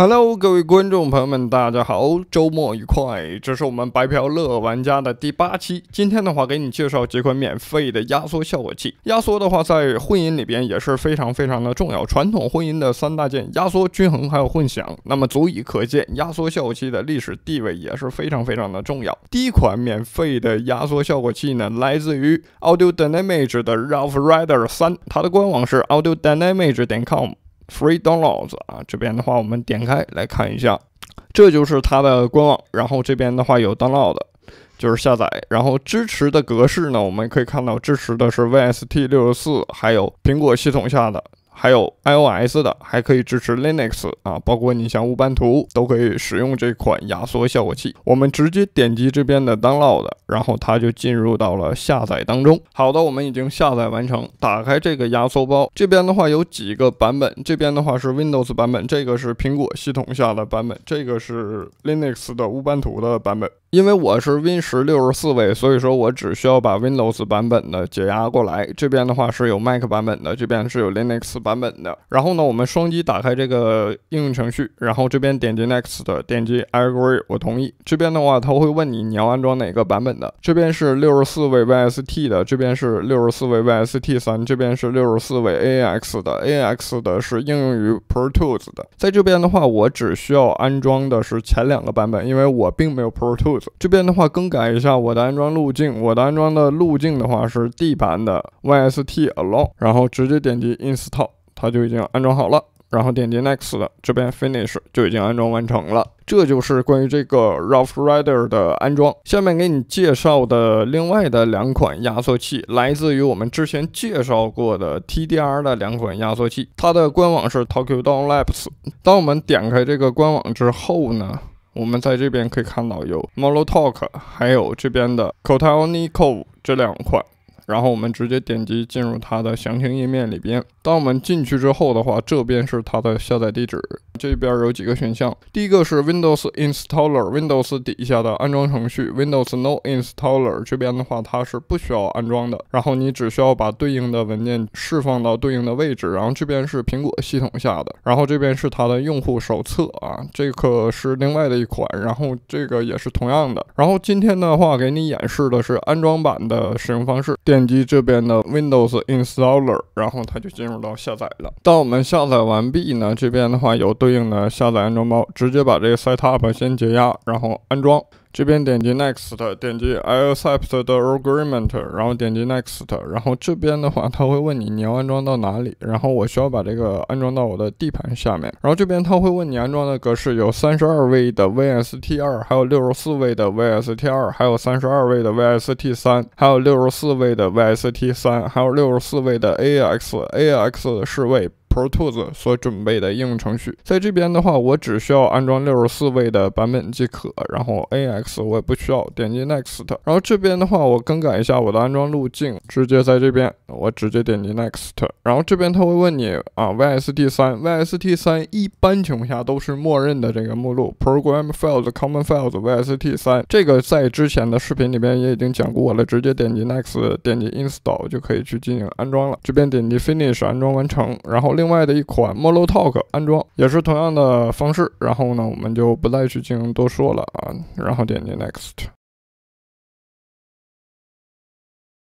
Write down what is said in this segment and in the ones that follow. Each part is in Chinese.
Hello，各位观众朋友们，大家好，周末愉快！这是我们白嫖乐玩家的第八期。今天的话，给你介绍几款免费的压缩效果器。压缩的话，在混音里边也是非常非常的重要。传统混音的三大件：压缩、均衡，还有混响，那么足以可见，压缩效果器的历史地位也是非常非常的重要。第一款免费的压缩效果器呢，来自于 Audio Damage 的 Rough Rider 三，它的官网是 Audio Damage 点 com。Free downloads 啊，这边的话我们点开来看一下，这就是它的官网。然后这边的话有 download，就是下载。然后支持的格式呢，我们可以看到支持的是 VST 六十四，还有苹果系统下的。还有 iOS 的，还可以支持 Linux 啊，包括你像 Ubuntu 都可以使用这款压缩效果器。我们直接点击这边的 download，然后它就进入到了下载当中。好的，我们已经下载完成，打开这个压缩包，这边的话有几个版本，这边的话是 Windows 版本，这个是苹果系统下的版本，这个是 Linux 的乌班图的版本。因为我是 Win 十六十四位，所以说我只需要把 Windows 版本的解压过来。这边的话是有 Mac 版本的，这边是有 Linux 版本的。然后呢，我们双击打开这个应用程序，然后这边点击 Next，点击 I agree，我同意。这边的话，它会问你你要安装哪个版本的。这边是六十四位 VST 的，这边是六十四位 VST 三，这边是六十四位 AX 的，AX 的是应用于 Pro Tools 的。在这边的话，我只需要安装的是前两个版本，因为我并没有 Pro Tools。这边的话，更改一下我的安装路径。我的安装的路径的话是 D 盘的 y s t a l o n e 然后直接点击 Install，它就已经安装好了。然后点击 Next，这边 Finish 就已经安装完成了。这就是关于这个 r o u g h Rider 的安装。下面给你介绍的另外的两款压缩器，来自于我们之前介绍过的 TDR 的两款压缩器。它的官网是 TokyoDlabs。当我们点开这个官网之后呢？我们在这边可以看到有 m o l o t a l k 还有这边的 Kotelnikov 这两款。然后我们直接点击进入它的详情页面里边。当我们进去之后的话，这边是它的下载地址，这边有几个选项。第一个是 Windows Installer，Windows 底下的安装程序；Windows No Installer 这边的话，它是不需要安装的。然后你只需要把对应的文件释放到对应的位置。然后这边是苹果系统下的，然后这边是它的用户手册啊，这个是另外的一款，然后这个也是同样的。然后今天的话，给你演示的是安装版的使用方式。点。点击这边的 Windows Installer，然后它就进入到下载了。当我们下载完毕呢，这边的话有对应的下载安装包，直接把这个 Setup 先解压，然后安装。这边点击 Next，点击 I accept the agreement，然后点击 Next，然后这边的话他会问你你要安装到哪里，然后我需要把这个安装到我的 D 盘下面，然后这边他会问你安装的格式有三十二位的 VST2，还有六十四位的 VST2，还有三十二位的 VST3，还有六十四位的 VST3，还有六十四位的 AX，AX 是位。o 兔子所准备的应用程序，在这边的话，我只需要安装六十四位的版本即可。然后 A X 我也不需要，点击 Next。然后这边的话，我更改一下我的安装路径，直接在这边，我直接点击 Next。然后这边它会问你啊，V S T 三，V S T 三一般情况下都是默认的这个目录 Program Files Common Files V S T 三。这个在之前的视频里面也已经讲过了，直接点击 Next，点击 Install 就可以去进行安装了。这边点击 Finish，安装完成。然后另外的一款 MoloTalk 安装也是同样的方式，然后呢，我们就不再去进行多说了啊，然后点击 Next。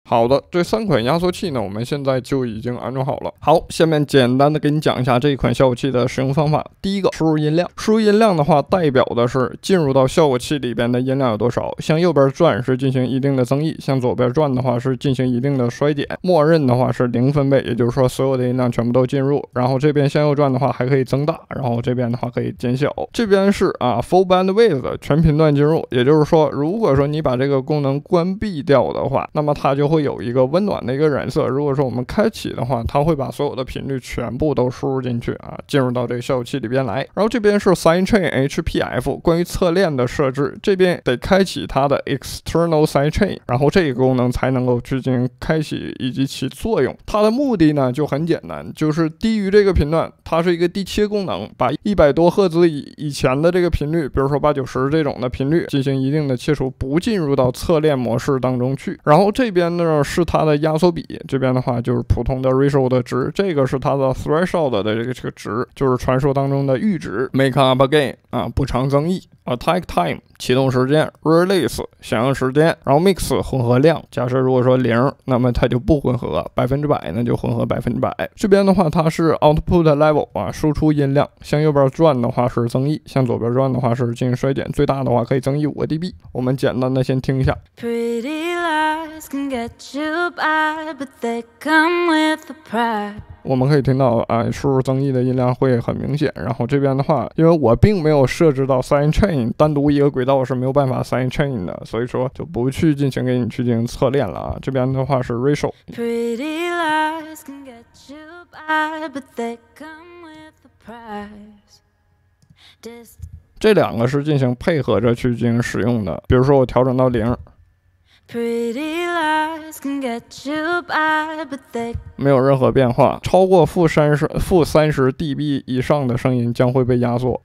好的，这三款压缩器呢，我们现在就已经安装好了。好，下面简单的给你讲一下这一款效果器的使用方法。第一个，输入音量，输入音量的话，代表的是进入到效果器里边的音量有多少。向右边转是进行一定的增益，向左边转的话是进行一定的衰减。默认的话是零分贝，也就是说所有的音量全部都进入。然后这边向右转的话还可以增大，然后这边的话可以减小。这边是啊，Full Band Width 全频段进入，也就是说，如果说你把这个功能关闭掉的话，那么它就会。会有一个温暖的一个染色。如果说我们开启的话，它会把所有的频率全部都输入进去啊，进入到这个效果器里边来。然后这边是 Side Chain HPF，关于侧链的设置，这边得开启它的 External Side Chain，然后这个功能才能够去进行开启以及起作用。它的目的呢就很简单，就是低于这个频段。它是一个低切功能，把一百多赫兹以以前的这个频率，比如说八九十这种的频率，进行一定的切除，不进入到侧链模式当中去。然后这边呢是它的压缩比，这边的话就是普通的 ratio 的值，这个是它的 threshold 的这个这个值，就是传说当中的阈值。Make up a gain 啊补偿增益，Attack time。启动时间，release，响应时间，然后 mix 混合量。假设如果说零，那么它就不混合，百分之百那就混合百分之百。这边的话，它是 output level 啊，输出音量。向右边转的话是增益，向左边转的话是进行衰减。最大的话可以增益五个 dB。我们简单的先听一下。我们可以听到啊，输入增益的音量会很明显。然后这边的话，因为我并没有设置到 s i g n c h a i n 单独一个轨道是没有办法 s i g n c h a i n 的，所以说就不去进行给你去进行测练了啊。这边的话是 ratio，这两个是进行配合着去进行使用的。比如说我调整到零。没有任何变化。超过负三十、负三十 dB 以上的声音将会被压缩，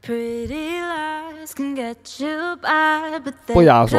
不压缩。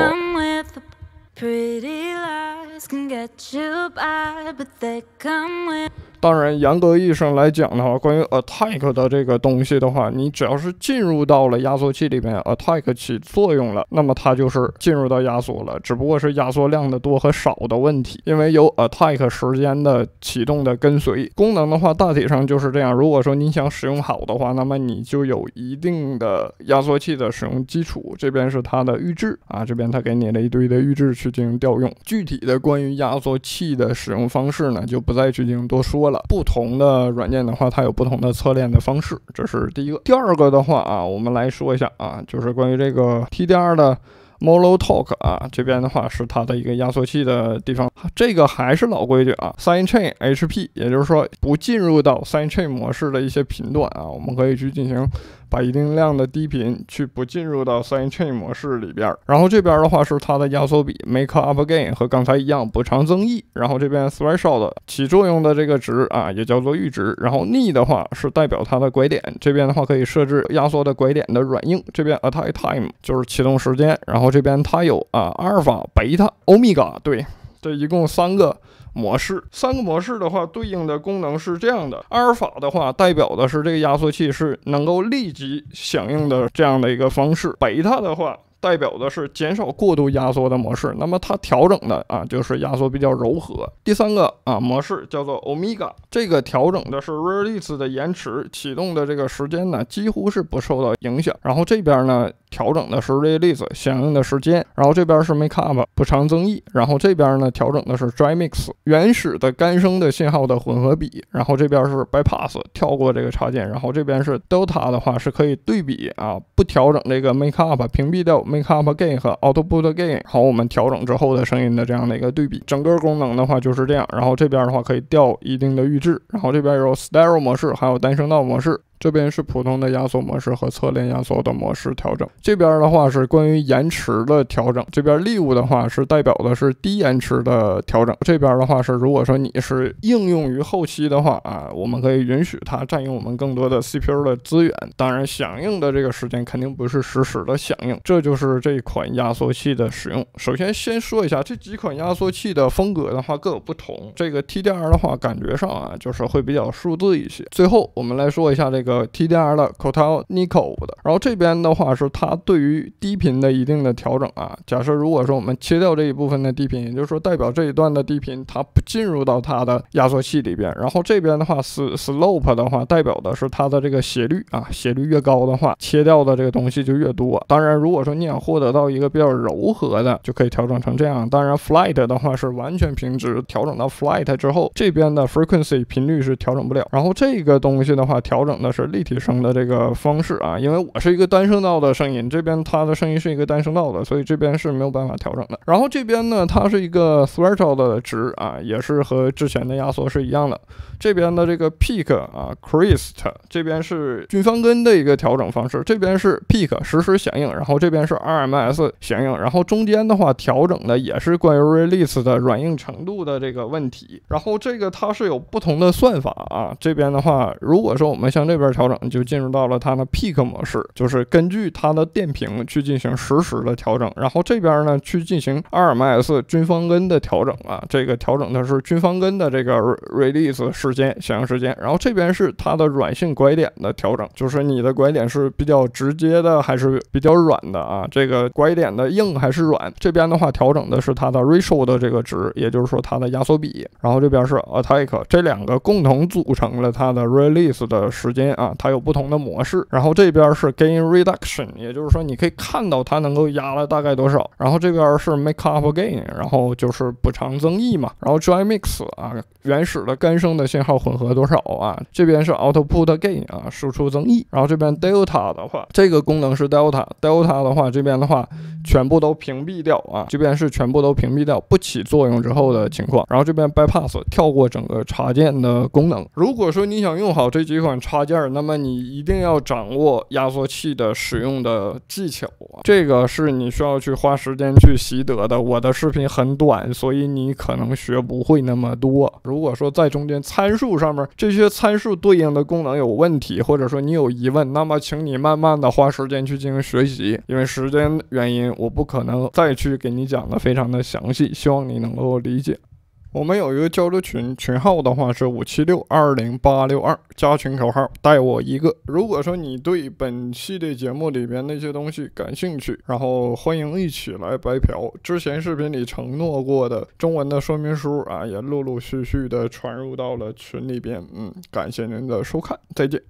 当然，严格意义上来讲的话，关于 attack 的这个东西的话，你只要是进入到了压缩器里面，attack 起作用了，那么它就是进入到压缩了，只不过是压缩量的多和少的问题。因为有 attack 时间的启动的跟随功能的话，大体上就是这样。如果说你想使用好的话，那么你就有一定的压缩器的使用基础。这边是它的预制啊，这边它给你了一堆的预制去进行调用。具体的关于压缩器的使用方式呢，就不再去进行多说了。不同的软件的话，它有不同的测链的方式，这是第一个。第二个的话啊，我们来说一下啊，就是关于这个 TDR 的 Molo Talk 啊，这边的话是它的一个压缩器的地方。这个还是老规矩啊，Sidechain HP，也就是说不进入到 Sidechain 模式的一些频段啊，我们可以去进行。把一定量的低频去不进入到 s i g n c h a i n 模式里边，然后这边的话是它的压缩比 make up gain 和刚才一样补偿增益，然后这边 threshold 起作用的这个值啊也叫做阈值，然后逆的话是代表它的拐点，这边的话可以设置压缩的拐点的软硬，这边 attack time 就是启动时间，然后这边它有啊阿尔法、贝塔、欧米伽，对，这一共三个。模式三个模式的话，对应的功能是这样的：阿尔法的话，代表的是这个压缩器是能够立即响应的这样的一个方式；贝塔的话。代表的是减少过度压缩的模式，那么它调整的啊就是压缩比较柔和。第三个啊模式叫做 Omega，这个调整的是 release 的延迟启动的这个时间呢几乎是不受到影响。然后这边呢调整的是 release 响应的时间，然后这边是 make up 补偿增益，然后这边呢调整的是 dry mix 原始的干声的信号的混合比，然后这边是 bypass 跳过这个插件，然后这边是 delta 的话是可以对比啊不调整这个 make up 屏蔽掉 Makeup Gain 和 Auto b o o t Gain，好，我们调整之后的声音的这样的一个对比，整个功能的话就是这样。然后这边的话可以调一定的预制，然后这边有 Stereo 模式，还有单声道模式。这边是普通的压缩模式和侧链压缩的模式调整，这边的话是关于延迟的调整，这边 live 的话是代表的是低延迟的调整，这边的话是如果说你是应用于后期的话啊，我们可以允许它占用我们更多的 CPU 的资源，当然响应的这个时间肯定不是实时的响应。这就是这款压缩器的使用。首先先说一下这几款压缩器的风格的话各有不同，这个 TDR 的话感觉上啊就是会比较数字一些。最后我们来说一下这个。呃，TDR 的 Cotal Nico 的，然后这边的话是它对于低频的一定的调整啊。假设如果说我们切掉这一部分的低频，也就是说代表这一段的低频它不进入到它的压缩器里边。然后这边的话是 Slope 的话，代表的是它的这个斜率啊，斜率越高的话，切掉的这个东西就越多。当然，如果说你想获得到一个比较柔和的，就可以调整成这样。当然 f l i g h t 的话是完全平直，调整到 f l i g h t 之后，这边的 Frequency 频率是调整不了。然后这个东西的话，调整的是。立体声的这个方式啊，因为我是一个单声道的声音，这边它的声音是一个单声道的，所以这边是没有办法调整的。然后这边呢，它是一个 threshold 的值啊，也是和之前的压缩是一样的。这边的这个 peak 啊 crest，这边是均方根的一个调整方式，这边是 peak 实时响应，然后这边是 RMS 响应，然后中间的话调整的也是关于 release 的软硬程度的这个问题。然后这个它是有不同的算法啊，这边的话，如果说我们像这边。调整就进入到了它的 peak 模式，就是根据它的电平去进行实时的调整，然后这边呢去进行 RMS 均方根的调整啊，这个调整的是均方根的这个 release 时间响应时间，然后这边是它的软性拐点的调整，就是你的拐点是比较直接的还是比较软的啊，这个拐点的硬还是软，这边的话调整的是它的 ratio 的这个值，也就是说它的压缩比，然后这边是 attack，这两个共同组成了它的 release 的时间。啊，它有不同的模式，然后这边是 gain reduction，也就是说你可以看到它能够压了大概多少，然后这边是 makeup gain，然后就是补偿增益嘛，然后 dry mix 啊，原始的干声的信号混合多少啊，这边是 output gain 啊，输出增益，然后这边 delta 的话，这个功能是 delta，delta 的话，这边的话。全部都屏蔽掉啊！这边是全部都屏蔽掉不起作用之后的情况，然后这边 bypass 跳过整个插件的功能。如果说你想用好这几款插件，那么你一定要掌握压缩器的使用的技巧啊！这个是你需要去花时间去习得的。我的视频很短，所以你可能学不会那么多。如果说在中间参数上面这些参数对应的功能有问题，或者说你有疑问，那么请你慢慢的花时间去进行学习，因为时间原因。我不可能再去给你讲的非常的详细，希望你能够理解。我们有一个交流群，群号的话是五七六二零八六二，加群口号带我一个。如果说你对本期的节目里边那些东西感兴趣，然后欢迎一起来白嫖。之前视频里承诺过的中文的说明书啊，也陆陆续续的传入到了群里边。嗯，感谢您的收看，再见。